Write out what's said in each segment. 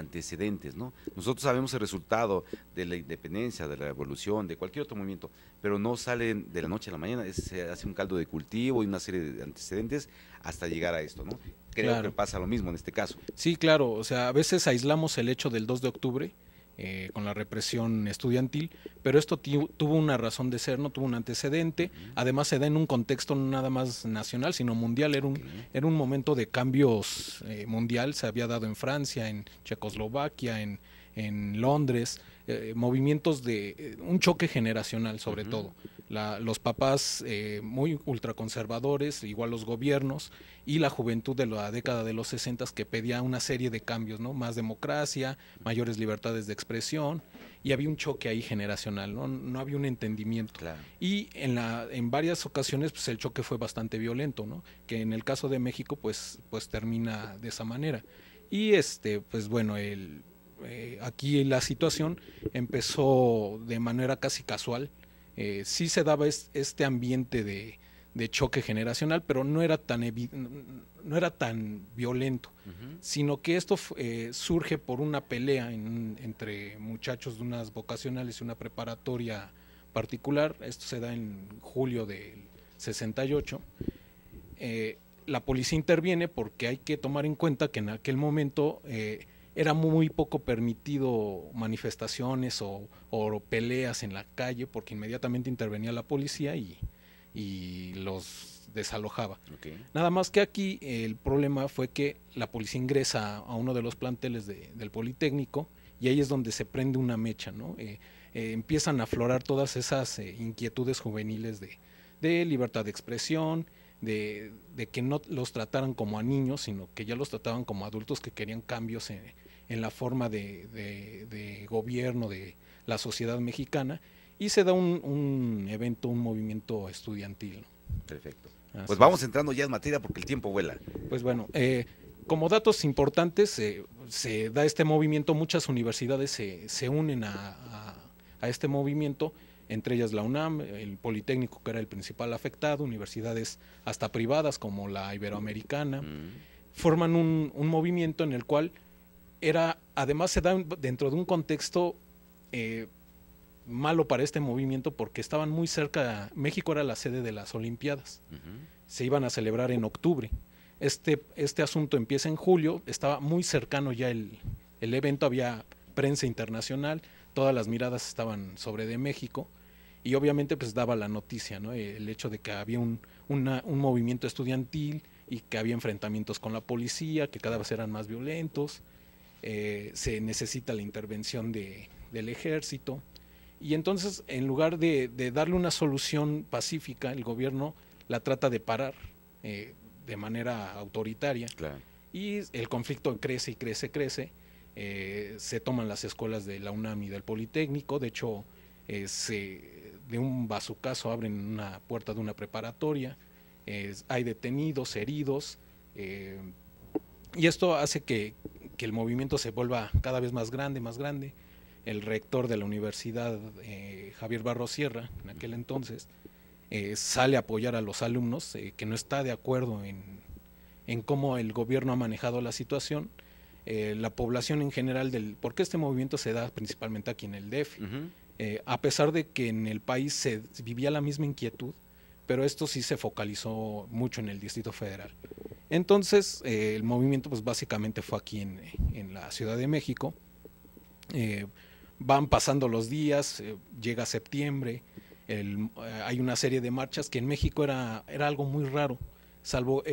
antecedentes, ¿no? Nosotros sabemos el resultado de la independencia, de la revolución, de cualquier otro movimiento, pero no salen de la noche a la mañana, se hace un caldo de cultivo y una serie de antecedentes hasta llegar a esto, ¿no? Creo que pasa lo mismo en este caso. Sí, claro, o sea, a veces aislamos el hecho del 2 de octubre eh, con la represión estudiantil, pero esto tuvo una razón de ser, no tuvo un antecedente, además se da en un contexto nada más nacional, sino mundial, era un, un momento de cambios eh, mundial, se había dado en Francia, en Checoslovaquia, en, en Londres, eh, movimientos de eh, un choque generacional sobre todo. los papás eh, muy ultraconservadores, igual los gobiernos, y la juventud de la década de los 60 que pedía una serie de cambios, ¿no? Más democracia, mayores libertades de expresión, y había un choque ahí generacional, no, no había un entendimiento. Y en, la, en varias ocasiones pues, el choque fue bastante violento, ¿no? Que en el caso de México pues, pues termina de esa manera. Y este, pues bueno, el, eh, aquí la situación empezó de manera casi casual. Eh, sí se daba este ambiente de, choque generacional, pero no era tan, no era tan violento, sino que esto eh, surge por una pelea entre muchachos de unas vocacionales y una preparatoria particular. Esto se da en julio del 68. la policía interviene porque hay que tomar en cuenta que en aquel momento era muy poco permitido manifestaciones o, peleas en la calle porque inmediatamente intervenía la policía y, los desalojaba. Nada más que aquí eh, el problema fue que la policía ingresa a uno de los planteles del Politécnico y ahí es donde se prende una mecha, ¿no? Eh, eh, empiezan a aflorar todas esas inquietudes juveniles de libertad de expresión, de, que no los trataran como a niños, sino que ya los trataban como adultos que querían cambios en, la forma de, de, gobierno de la sociedad mexicana y se da un, un evento, un movimiento estudiantil. Perfecto. pues vamos entrando ya en materia porque el tiempo vuela. Pues bueno, eh, como datos importantes, eh, se da este movimiento, muchas universidades se, se unen a, a este movimiento entre ellas la UNAM, el Politécnico que era el principal afectado, universidades hasta privadas como la Iberoamericana, mm. forman un, movimiento en el cual era, además se da dentro de un contexto eh, malo para este movimiento porque estaban muy cerca, México era la sede de las Olimpiadas, se iban a celebrar en octubre. Este, este asunto empieza en julio, estaba muy cercano ya el, el evento, había prensa internacional, todas las miradas estaban sobre de México y obviamente pues daba la noticia, ¿no? Eh, el hecho de que había un, movimiento estudiantil y que había enfrentamientos con la policía, que cada vez eran más violentos, eh, se necesita la intervención de, del ejército. Y entonces, en lugar de, darle una solución pacífica, el gobierno la trata de parar eh, de manera autoritaria. Claro. Y el conflicto crece y crece, crece. se toman las escuelas de la UNAM y del Politécnico. De hecho, se, de un bazucazo abren una puerta de una preparatoria, hay detenidos, heridos, eh, y esto hace que, el movimiento se vuelva cada vez más grande, más grande. El rector de la universidad, eh, Javier Barro Sierra, en aquel entonces, eh, sale a apoyar a los alumnos, que no está de acuerdo en, cómo el gobierno ha manejado la situación. la población en general del... porque este movimiento se da principalmente aquí en el DEF. Eh, a pesar de que en el país se vivía la misma inquietud, pero esto sí se focalizó mucho en el Distrito Federal. Entonces, eh, el movimiento pues básicamente fue aquí en, la Ciudad de México. Eh, van pasando los días, llega septiembre, hay una serie de marchas que en México era, era algo muy raro, salvo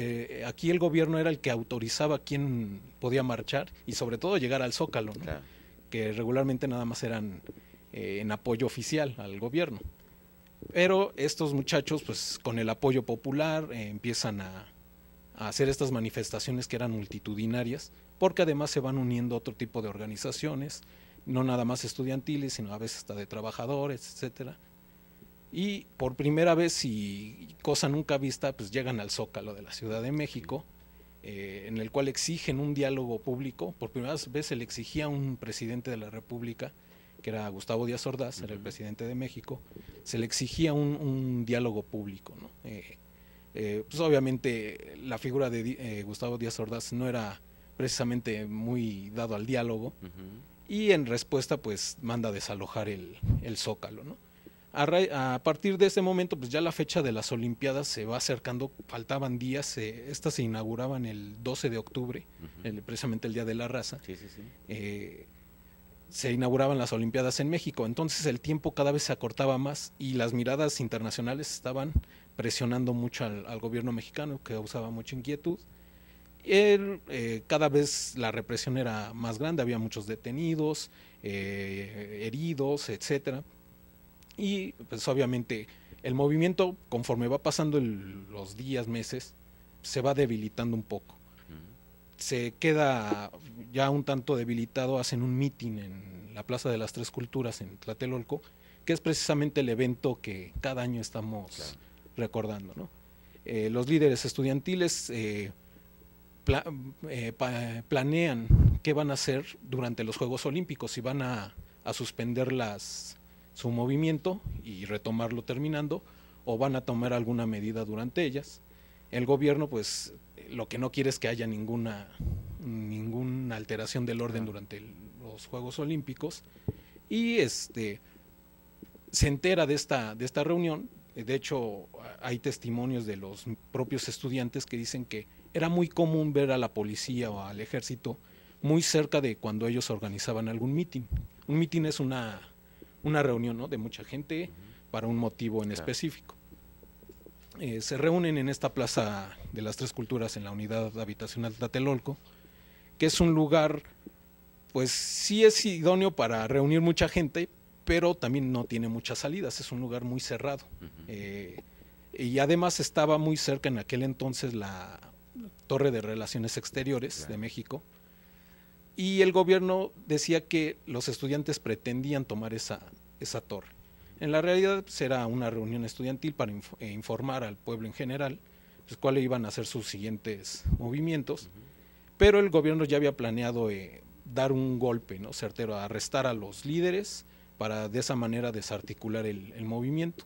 aquí el gobierno era el que autorizaba quién podía marchar y sobre todo llegar al Zócalo, que regularmente nada más eran eh, en apoyo oficial al gobierno. Pero estos muchachos, pues con el apoyo popular, eh, empiezan a, hacer estas manifestaciones que eran multitudinarias, porque además se van uniendo otro tipo de organizaciones, no nada más estudiantiles, sino a veces hasta de trabajadores, etcétera. Y por primera vez, y cosa nunca vista, pues llegan al Zócalo de la Ciudad de México, eh, en el cual exigen un diálogo público. Por primera vez se le exigía a un presidente de la República que era Gustavo Díaz Ordaz, era el presidente de México, se le exigía un, diálogo público. ¿no? Eh, eh, pues obviamente la figura de eh, Gustavo Díaz Ordaz no era precisamente muy dado al diálogo y en respuesta pues manda desalojar el, el zócalo. ¿no? A, partir de ese momento pues ya la fecha de las Olimpiadas se va acercando, faltaban días, esta estas se inauguraban el 12 de octubre, precisamente el Día de la Raza. Sí, sí, sí se inauguraban las Olimpiadas en México. Entonces el tiempo cada vez se acortaba más y las miradas internacionales estaban presionando mucho al, gobierno mexicano, que causaba mucha inquietud. Eh, cada vez la represión era más grande, había muchos detenidos, eh, heridos, etcétera, Y pues obviamente el movimiento, conforme va pasando los días, meses, se va debilitando un poco se queda ya un tanto debilitado, hacen un mitin en la Plaza de las Tres Culturas en Tlatelolco, que es precisamente el evento que cada año estamos recordando. Eh, los líderes estudiantiles eh, eh, planean qué van a hacer durante los Juegos Olímpicos, si van a, suspender su movimiento y retomarlo terminando, o van a tomar alguna medida durante ellas. El gobierno pues lo que no quiere es que haya ninguna, ninguna alteración del orden durante los Juegos Olímpicos. Y este, se entera de esta, de esta reunión. De hecho, hay testimonios de los propios estudiantes que dicen que era muy común ver a la policía o al ejército muy cerca de cuando ellos organizaban algún mitin. Un mitin es una, una reunión de mucha gente para un motivo en específico. Eh, se reúnen en esta Plaza de las Tres Culturas, en la unidad habitacional Tatelolco, que es un lugar, pues sí es idóneo para reunir mucha gente, pero también no tiene muchas salidas, es un lugar muy cerrado. Eh, y además estaba muy cerca en aquel entonces la Torre de Relaciones Exteriores de México, y el gobierno decía que los estudiantes pretendían tomar esa, esa torre. En la realidad será una reunión estudiantil para eh, informar al pueblo en general pues, cuáles iban a ser sus siguientes movimientos, pero el gobierno ya había planeado eh, dar un golpe ¿no? certero, arrestar a los líderes para de esa manera desarticular el, movimiento.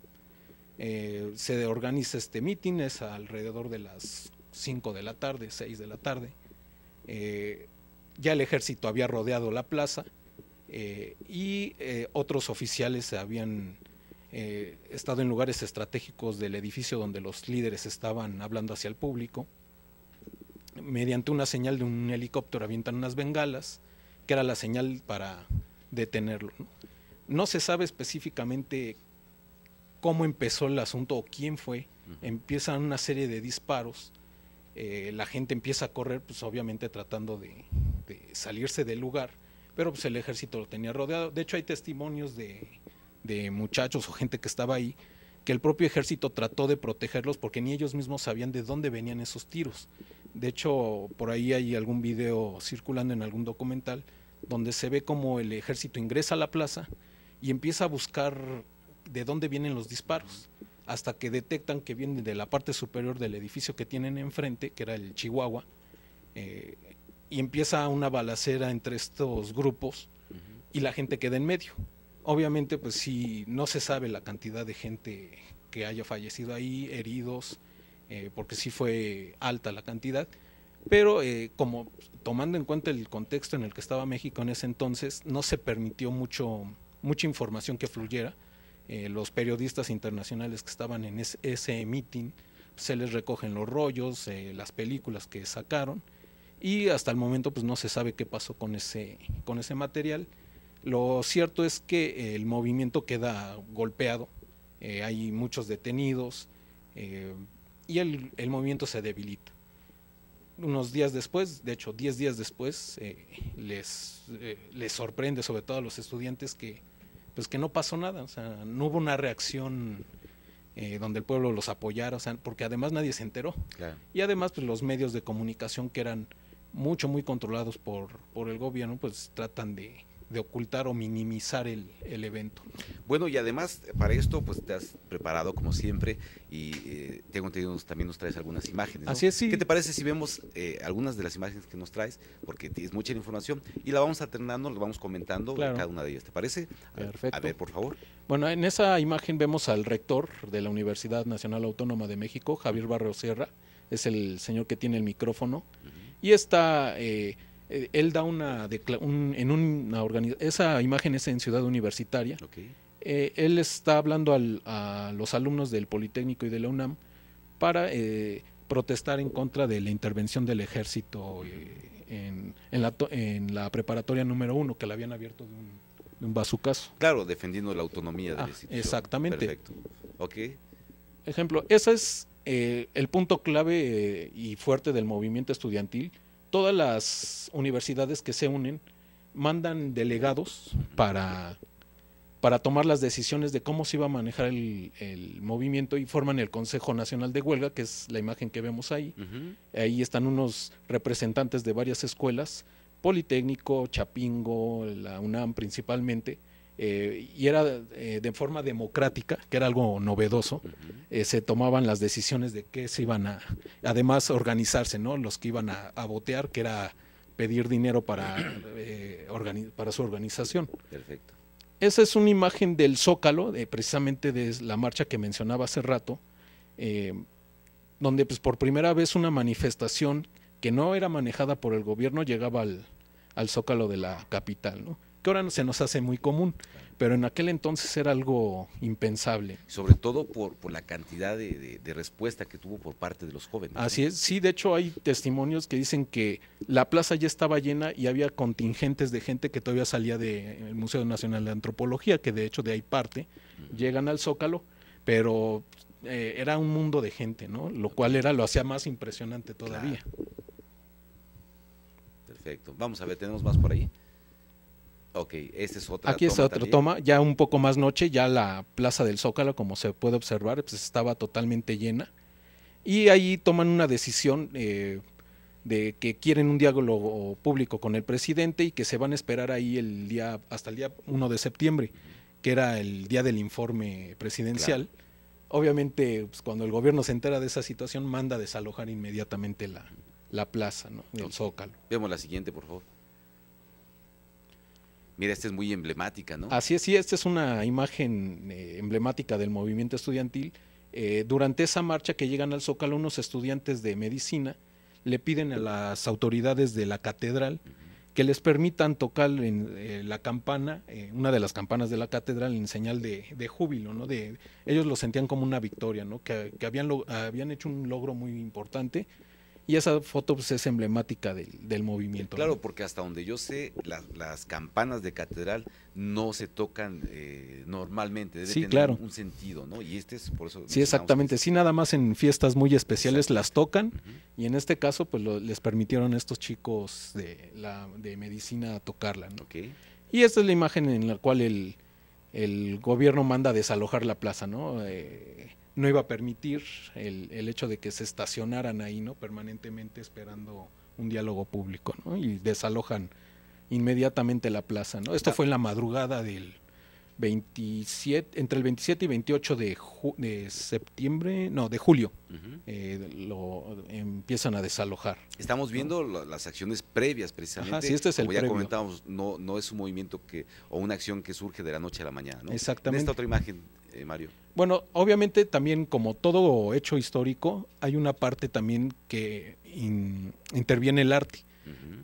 Eh, se organiza este mítines es alrededor de las 5 de la tarde, 6 de la tarde. ya el ejército había rodeado la plaza eh, y eh, otros oficiales habían eh, estado en lugares estratégicos del edificio donde los líderes estaban hablando hacia el público. Mediante una señal de un helicóptero avientan unas bengalas, que era la señal para detenerlo. No, se sabe específicamente cómo empezó el asunto o quién fue. Empiezan una serie de disparos. la gente empieza a correr, pues obviamente tratando de salirse del lugar pero pues el ejército lo tenía rodeado. De hecho, hay testimonios de, de muchachos o gente que estaba ahí que el propio ejército trató de protegerlos porque ni ellos mismos sabían de dónde venían esos tiros. De hecho, por ahí hay algún video circulando en algún documental donde se ve como el ejército ingresa a la plaza y empieza a buscar de dónde vienen los disparos, hasta que detectan que vienen de la parte superior del edificio que tienen enfrente, que era el Chihuahua. Eh, y empieza una balacera entre estos grupos y la gente queda en medio. Obviamente, pues si no se sabe la cantidad de gente que haya fallecido ahí, heridos, eh, porque sí fue alta la cantidad, pero eh, como tomando en cuenta el contexto en el que estaba México en ese entonces, no se permitió mucho, mucha información que fluyera. Eh, los periodistas internacionales que estaban en ese, ese meeting, pues, se les recogen los rollos, las películas que sacaron, y hasta el momento pues no se sabe qué pasó con ese, con ese material. Lo cierto es que el movimiento queda golpeado, eh, hay muchos detenidos eh, y el, movimiento se debilita. Unos días después, de hecho 10 días después, eh, les, les sorprende sobre todo a los estudiantes que, pues que no pasó nada, o sea, no hubo una reacción donde el pueblo los apoyara, porque además nadie se enteró. Y además, pues los medios de comunicación que eran mucho, muy controlados por, por el gobierno, pues tratan de, de ocultar o minimizar el, el, evento. Bueno, y además para esto, pues te has preparado como siempre y eh, tengo entendido también nos traes algunas imágenes. Así es, sí. ¿Qué te parece si vemos eh, algunas de las imágenes que nos traes? Porque tienes mucha información y la vamos alternando, la vamos comentando cada una de ellas. ¿Te parece? Perfecto. A ver, por favor. Bueno, en esa imagen vemos al rector de la Universidad Nacional Autónoma de México, Javier Barrio Sierra. Es el señor que tiene el micrófono. Y está, eh, él da una, en una esa imagen es en Ciudad Universitaria. Eh, él está hablando a los alumnos del Politécnico y de la UNAM para eh, protestar en contra de la intervención del ejército en, en, la, preparatoria número uno, que la habían abierto de un, bazucazo. Claro, defendiendo la autonomía del ah, Exactamente. Perfecto. Ok. Ejemplo, esa es eh, el punto clave eh, y fuerte del movimiento estudiantil, todas las universidades que se unen mandan delegados para, para tomar las decisiones de cómo se iba a manejar el, movimiento y forman el Consejo Nacional de Huelga, que es la imagen que vemos ahí. Ahí están unos representantes de varias escuelas, Politécnico, Chapingo, la UNAM principalmente, eh, y era eh, de forma democrática, que era algo novedoso, eh, se tomaban las decisiones de qué se iban a, además organizarse, ¿no? Los que iban a, votear, que era pedir dinero para, para su organización. Perfecto. Esa es una imagen del Zócalo, precisamente de la marcha que mencionaba hace rato, donde pues por primera vez una manifestación que no era manejada por el gobierno llegaba al Zócalo de la capital, ¿no? que ahora se nos hace muy común, pero en aquel entonces era algo impensable. Sobre todo por, la cantidad de, respuesta que tuvo por parte de los jóvenes. Así es, sí, de hecho hay testimonios que dicen que la plaza ya estaba llena y había contingentes de gente que todavía salía del Museo Nacional de Antropología, que de hecho de ahí parte, llegan al Zócalo, pero eh, era un mundo de gente, ¿no? Lo cual era lo hacía más impresionante todavía. Perfecto. Vamos a ver, tenemos más por ahí. Ok, este es Aquí es otra toma, ya un poco más noche, ya la plaza del Zócalo, como se puede observar, pues estaba totalmente llena. Y ahí toman una decisión eh, de que quieren un diálogo público con el presidente y que se van a esperar ahí el día, hasta el día 1 de septiembre, que era el día del informe presidencial. Obviamente, pues, cuando el gobierno se entera de esa situación, manda desalojar inmediatamente la, plaza, ¿no? El Zócalo. Veamos la siguiente, por favor. Mira, esta es muy emblemática, ¿no? Así es, sí, esta es una imagen eh, emblemática del movimiento estudiantil. Eh, durante esa marcha que llegan al Zócalo, unos estudiantes de medicina le piden a las autoridades de la catedral que les permitan tocar en eh, la campana, una de las campanas de la catedral en señal de, júbilo, ¿no? De, ellos lo sentían como una victoria, ¿no? Que, que habían hecho un logro muy importante y esa foto pues, es emblemática del, movimiento. Claro, porque hasta donde yo sé, las campanas de catedral no se tocan eh, normalmente, debe sí, tener claro. un sentido, ¿no? Y este es por eso. Sí, exactamente. Sí, nada más en fiestas muy especiales las tocan y en este caso, pues les permitieron a estos chicos de, la, de medicina tocarla, ¿no? Y esta es la imagen en la cual el, el gobierno manda a desalojar la plaza, ¿no? Eh, no iba a permitir el, el, hecho de que se estacionaran ahí, ¿no? Permanentemente esperando un diálogo público, Y desalojan inmediatamente la plaza, ¿no? Esto fue en la madrugada del 27, entre el 27 y 28 de, septiembre, no, de julio, eh, lo empiezan a desalojar. Estamos viendo las acciones previas, precisamente. Ajá, este es el Como ya comentábamos, no, no es un movimiento que, o una acción que surge de la noche a la mañana, Exactamente. En esta otra imagen eh, Mario? Bueno, obviamente también como todo hecho histórico, hay una parte también que interviene el arte.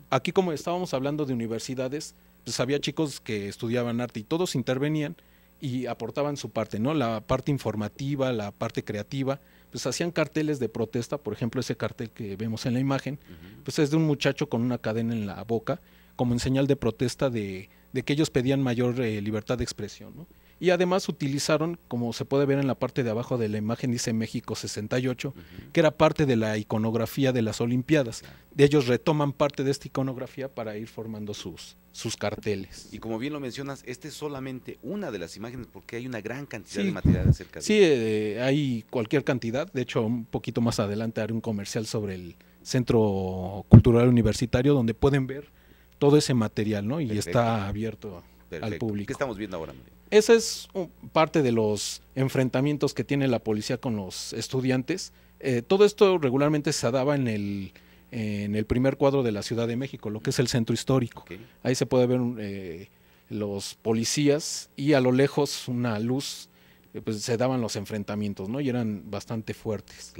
Aquí como estábamos hablando de universidades, pues había chicos que estudiaban arte y todos intervenían y aportaban su parte, ¿no? La parte informativa, la parte creativa, pues hacían carteles de protesta, por ejemplo, ese cartel que vemos en la imagen, pues es de un muchacho con una cadena en la boca, como en señal de protesta de, que ellos pedían mayor eh, libertad de expresión, ¿no? Y además utilizaron, como se puede ver en la parte de abajo de la imagen, dice México 68, que era parte de la iconografía de las Olimpiadas. De ellos retoman parte de esta iconografía para ir formando sus, sus carteles. Y como bien lo mencionas, esta es solamente una de las imágenes porque hay una gran cantidad de material acerca Sí, eh, hay cualquier cantidad. De hecho, un poquito más adelante haré un comercial sobre el Centro Cultural Universitario donde pueden ver todo ese material, ¿no? Y está abierto al público. ¿Qué estamos viendo ahora, esa es uh, parte de los enfrentamientos que tiene la policía con los estudiantes. Eh, todo esto regularmente se daba en el, en el primer cuadro de la Ciudad de México, lo que es el centro histórico. Ahí se puede ver eh, los policías y a lo lejos una luz, eh, pues se daban los enfrentamientos, ¿no? Y eran bastante fuertes.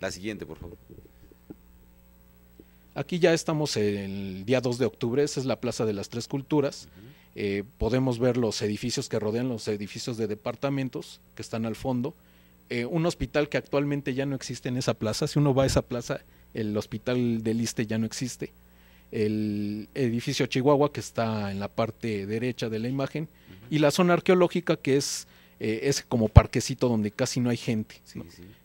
La siguiente, por favor. Aquí ya estamos el día 2 de octubre, esa es la Plaza de las Tres Culturas. Eh, podemos ver los edificios que rodean los edificios de departamentos que están al fondo. Eh, un hospital que actualmente ya no existe en esa plaza. Si uno va a esa plaza, el hospital del Liste ya no existe. El edificio Chihuahua, que está en la parte derecha de la imagen, y la zona arqueológica, que es eh, es como parquecito donde casi no hay gente.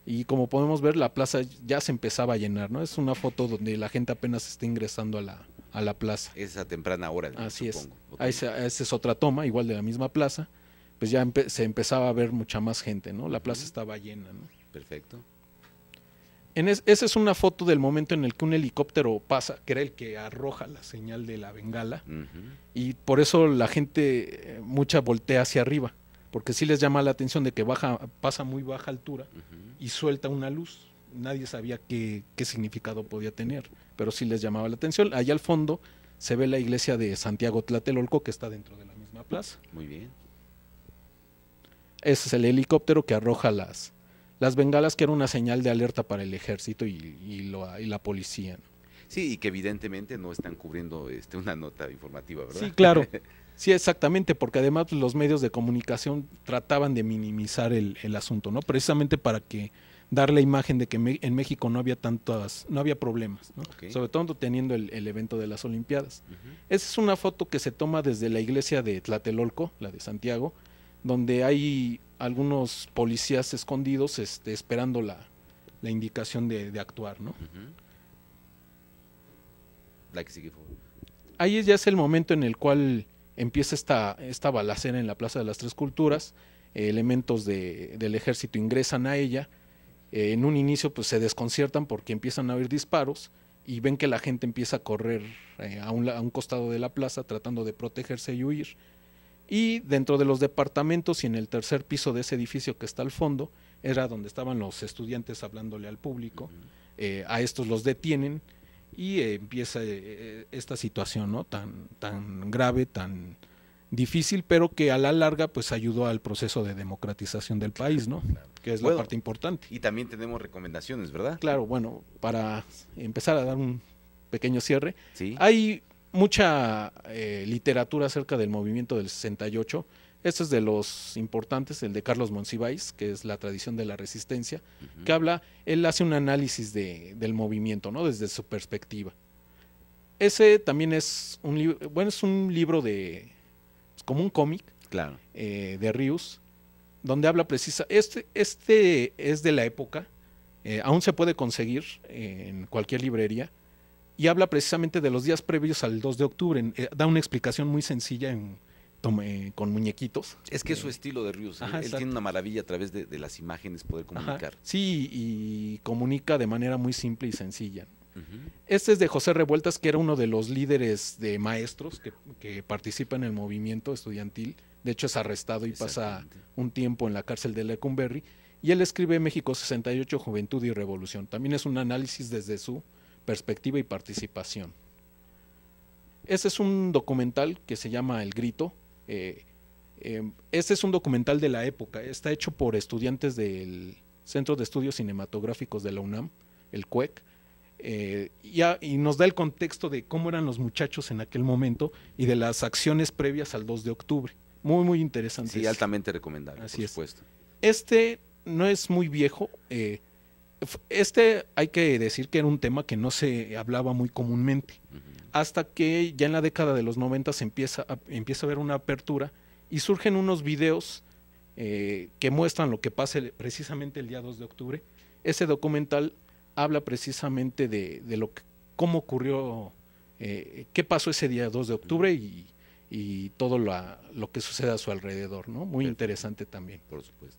Y como podemos ver, la plaza ya se empezaba a llenar, ¿no? Es una foto donde la gente apenas está ingresando a la, a la plaza. Esa temprana hora. Así es. esa es otra toma, igual de la misma plaza. Pues ya se empezaba a ver mucha más gente, ¿no? La plaza estaba llena, ¿no? Perfecto. En esa es una foto del momento en el que un helicóptero pasa, que era el que arroja la señal de la bengala, y por eso la gente eh, mucha voltea hacia arriba, porque sí les llama la atención de que baja, pasa muy baja altura y suelta una luz. Nadie sabía qué, qué significado podía tener pero sí les llamaba la atención. Allá al fondo se ve la iglesia de Santiago Tlatelolco que está dentro de la misma plaza. Muy bien. Ese es el helicóptero que arroja las, las bengalas, que era una señal de alerta para el ejército y, la policía. Sí, y que evidentemente no están cubriendo este, una nota informativa, ¿verdad? Sí, claro. Sí, exactamente, porque además los medios de comunicación trataban de minimizar el, el asunto, ¿no? Precisamente para que dar la imagen de que en México no había tantas, no había problemas, sobre todo teniendo el, evento de las Olimpiadas. Esa es una foto que se toma desde la iglesia de Tlatelolco, la de Santiago, donde hay algunos policías escondidos este, esperando la, la indicación de, actuar. ¿no? Ahí ya es el momento en el cual empieza esta, balacera en la Plaza de las Tres Culturas, elementos del ejército ingresan a ella, eh, en un inicio pues se desconciertan porque empiezan a oír disparos y ven que la gente empieza a correr eh, a, un, costado de la plaza tratando de protegerse y huir. Y dentro de los departamentos y en el tercer piso de ese edificio que está al fondo era donde estaban los estudiantes hablándole al público. Eh, a estos los detienen y empieza esta situación ¿no? tan, tan grave, tan, difícil, pero que a la larga pues ayudó al proceso de democratización del país, ¿no? Que es la parte importante. Y también tenemos recomendaciones, ¿verdad? Claro, bueno, para empezar a dar un pequeño cierre, ¿Sí? hay mucha eh, literatura acerca del movimiento del 68. Este es de los importantes, el de Carlos Monsiváis, que es la tradición de la resistencia, que habla, él hace un análisis de, del movimiento, ¿no? Desde su perspectiva. Ese también es un bueno, es un libro de como un cómic claro. Eh, de Rius, donde habla precisa, este, este es de la época, eh, aún se puede conseguir en cualquier librería, y habla precisamente de los días previos al 2 de octubre, eh, da una explicación muy sencilla con muñequitos. Es que es su estilo de Rius, él tiene una maravilla a través de, las imágenes poder comunicar. sí, y comunica de manera muy simple y sencilla. Este es de José Revueltas, que era uno de los líderes de maestros que, participa en el movimiento estudiantil. De hecho, es arrestado y pasa un tiempo en la cárcel de Lecumberri. Y él escribe México 68, Juventud y Revolución. También es un análisis desde su perspectiva y participación. Este es un documental que se llama El Grito. este es un documental de la época. Está hecho por estudiantes del Centro de Estudios Cinematográficos de la UNAM, el CUEC eh, y, nos da el contexto de cómo eran los muchachos en aquel momento y de las acciones previas al 2 de octubre. Muy, muy interesante. Sí, altamente recomendable, Así Este no es muy viejo. Eh, este hay que decir que era un tema que no se hablaba muy comúnmente, hasta que ya en la década de los 90 se empieza a, empieza a haber una apertura y surgen unos videos eh, que muestran lo que pasa precisamente el día 2 de octubre. Ese documental habla precisamente de, de lo que, cómo ocurrió, eh, qué pasó ese día 2 de octubre y, y todo lo, lo que sucede a su alrededor, ¿no? Muy interesante también. Por supuesto.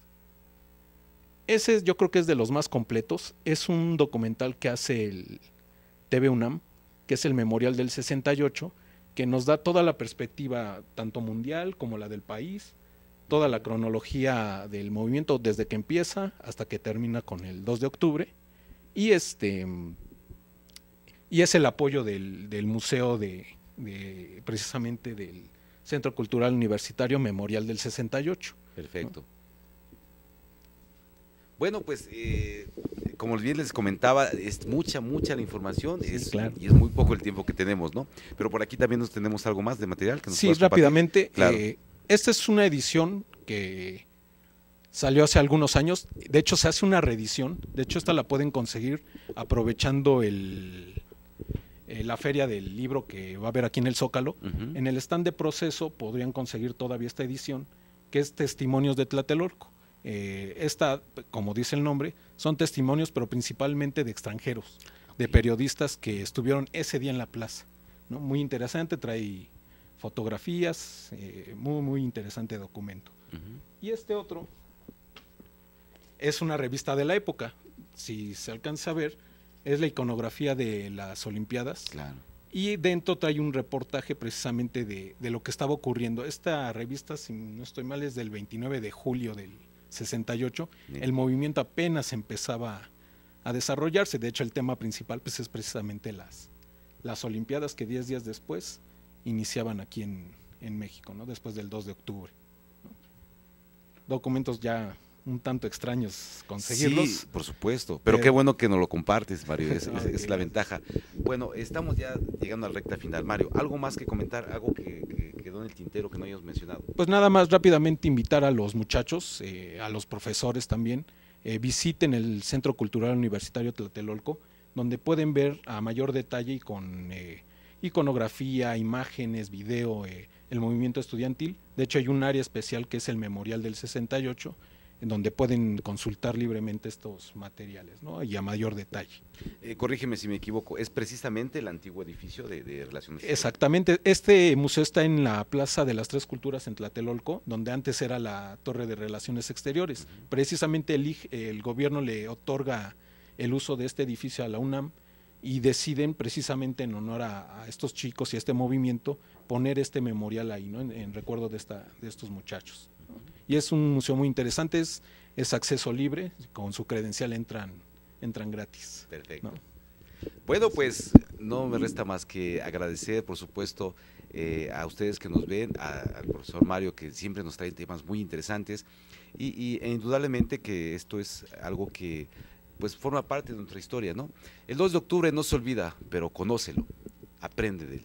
Ese yo creo que es de los más completos. Es un documental que hace el TV UNAM, que es el Memorial del 68, que nos da toda la perspectiva, tanto mundial como la del país, toda la cronología del movimiento desde que empieza hasta que termina con el 2 de octubre y este y es el apoyo del, museo de, precisamente del Centro Cultural Universitario Memorial del 68. Perfecto. Bueno, pues eh, como bien les comentaba, es mucha, mucha la información y es muy poco el tiempo que tenemos, ¿no? Pero por aquí también nos tenemos algo más de material que nos Sí, rápidamente. Eh, esta es una edición que salió hace algunos años. De hecho, se hace una reedición. De hecho, esta la pueden conseguir aprovechando el, eh, la feria del libro que va a haber aquí en el Zócalo. En el stand de proceso podrían conseguir todavía esta edición, que es Testimonios de Tlatelolco. Eh, esta, como dice el nombre, son testimonios, pero principalmente de extranjeros, de periodistas que estuvieron ese día en la plaza. Muy interesante, trae fotografías, eh, muy, muy interesante documento. Y este otro, es una revista de la época. Si se alcanza a ver, es la iconografía de las Olimpiadas. Claro. Y dentro trae un reportaje precisamente de, lo que estaba ocurriendo. Esta revista, si no estoy mal, es del 29 de julio del 68. El movimiento apenas empezaba a desarrollarse. De hecho, el tema principal pues, es precisamente las, las Olimpiadas que 10 días después iniciaban aquí en, México, ¿no? después del 2 de octubre. Documentos ya un tanto extraños conseguirlos. Sí, por supuesto. Pero, qué bueno que nos lo compartes, Mario. Es, la ventaja. Bueno, estamos ya llegando al recta final. Mario, ¿algo más que comentar? ¿Algo que, quedó en el tintero que no hayamos mencionado? Pues nada más rápidamente invitar a los muchachos, eh, a los profesores también, eh, visiten el Centro Cultural Universitario Tlatelolco, donde pueden ver a mayor detalle y con eh, iconografía, imágenes, video, el movimiento estudiantil. De hecho, hay un área especial que es el Memorial del 68 donde pueden consultar libremente estos materiales y a mayor detalle. Eh, corrígeme si me equivoco, ¿es precisamente el antiguo edificio de, Relaciones Relaciones Exactamente, este museo está en la Plaza de las Tres Culturas en Tlatelolco, donde antes era la Torre de Relaciones Exteriores. Precisamente el, el gobierno le otorga el uso de este edificio a la UNAM y deciden precisamente en honor a, estos chicos y a este movimiento poner este memorial ahí, ¿no? en, en recuerdo de, esta, de estos muchachos. Y es un museo muy interesante, es, acceso libre, con su credencial entran, entran gratis. Perfecto. Bueno, pues no me resta más que agradecer, por supuesto, eh, a ustedes que nos ven, al profesor Mario, que siempre nos trae temas muy interesantes, y, e indudablemente que esto es algo que pues forma parte de nuestra historia, ¿no? El 2 de octubre no se olvida, pero conócelo, aprende de él.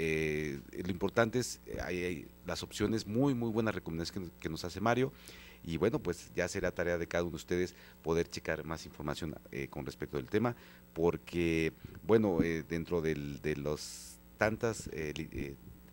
Eh, lo importante es, eh, hay, las opciones, muy, muy buenas recomendaciones que, nos hace Mario. Y bueno, pues ya será tarea de cada uno de ustedes poder checar más información eh, con respecto del tema, porque, bueno, dentro de los tantas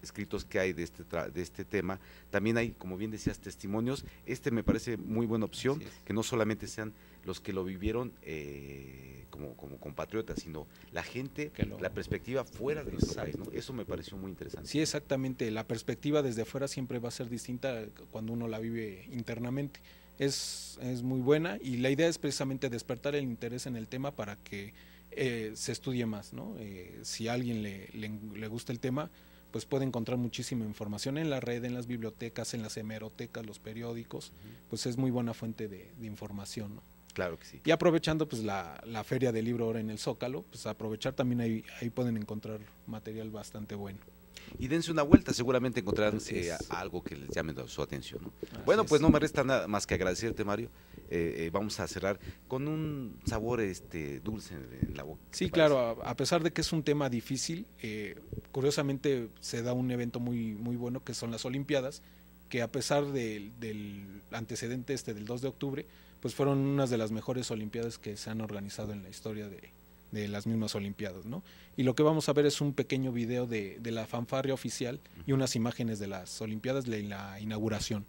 escritos que hay de este, de este tema. También hay, como bien decías, testimonios. Este me parece muy buena opción, que no solamente sean los que lo vivieron eh, como, compatriotas, sino la gente, la perspectiva fuera de nuestro país. Eso me pareció muy interesante. Sí, exactamente. La perspectiva desde afuera siempre va a ser distinta cuando uno la vive internamente. Es, es muy buena y la idea es precisamente despertar el interés en el tema para que eh, se estudie más. ¿no? Eh, si a alguien le, le, gusta el tema, pues puede encontrar muchísima información en la red, en las bibliotecas, en las hemerotecas, los periódicos, pues es muy buena fuente de, de información. ¿no? Claro que sí. Y aprovechando pues la, feria del libro ahora en el Zócalo, pues aprovechar también ahí, ahí pueden encontrar material bastante bueno y dense una vuelta, seguramente encontrarán eh, algo que les llame su atención. Bueno, pues no me resta nada más que agradecerte, Mario. Eh, eh, vamos a cerrar con un sabor este, dulce en la boca. Sí, claro, a, pesar de que es un tema difícil, curiosamente se da un evento muy, muy bueno que son las Olimpiadas, que a pesar del antecedente este del 2 de octubre, pues fueron unas de las mejores Olimpiadas que se han organizado en la historia de, las mismas Olimpiadas, ¿no? Y lo que vamos a ver es un pequeño video de, la fanfarria oficial y unas imágenes de las Olimpiadas de la inauguración.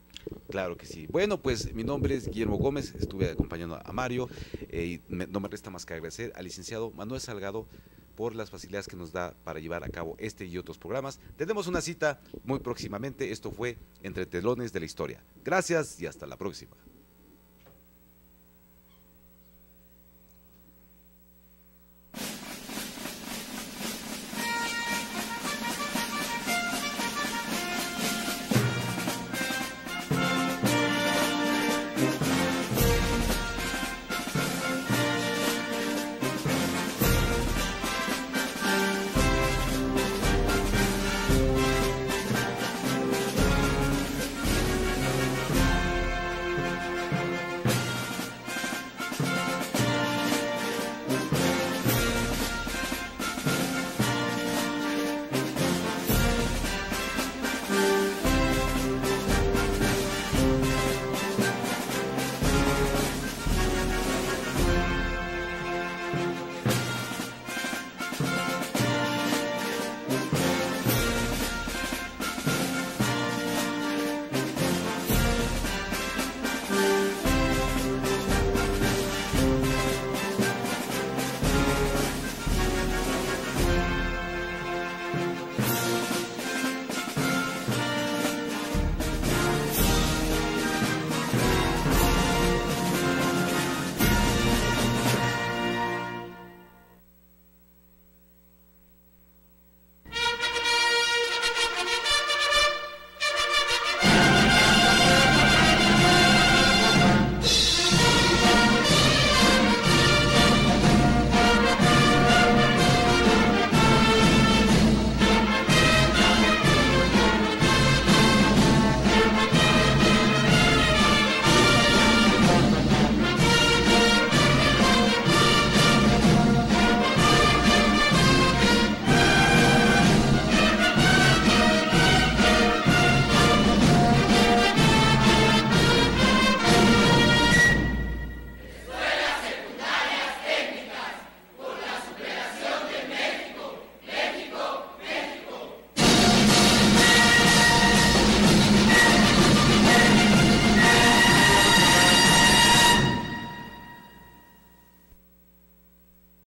Claro que sí. Bueno, pues mi nombre es Guillermo Gómez, estuve acompañando a Mario eh, y no me resta más que agradecer al licenciado Manuel Salgado por las facilidades que nos da para llevar a cabo este y otros programas. Tenemos una cita muy próximamente. Esto fue Entre telones de la historia. Gracias y hasta la próxima.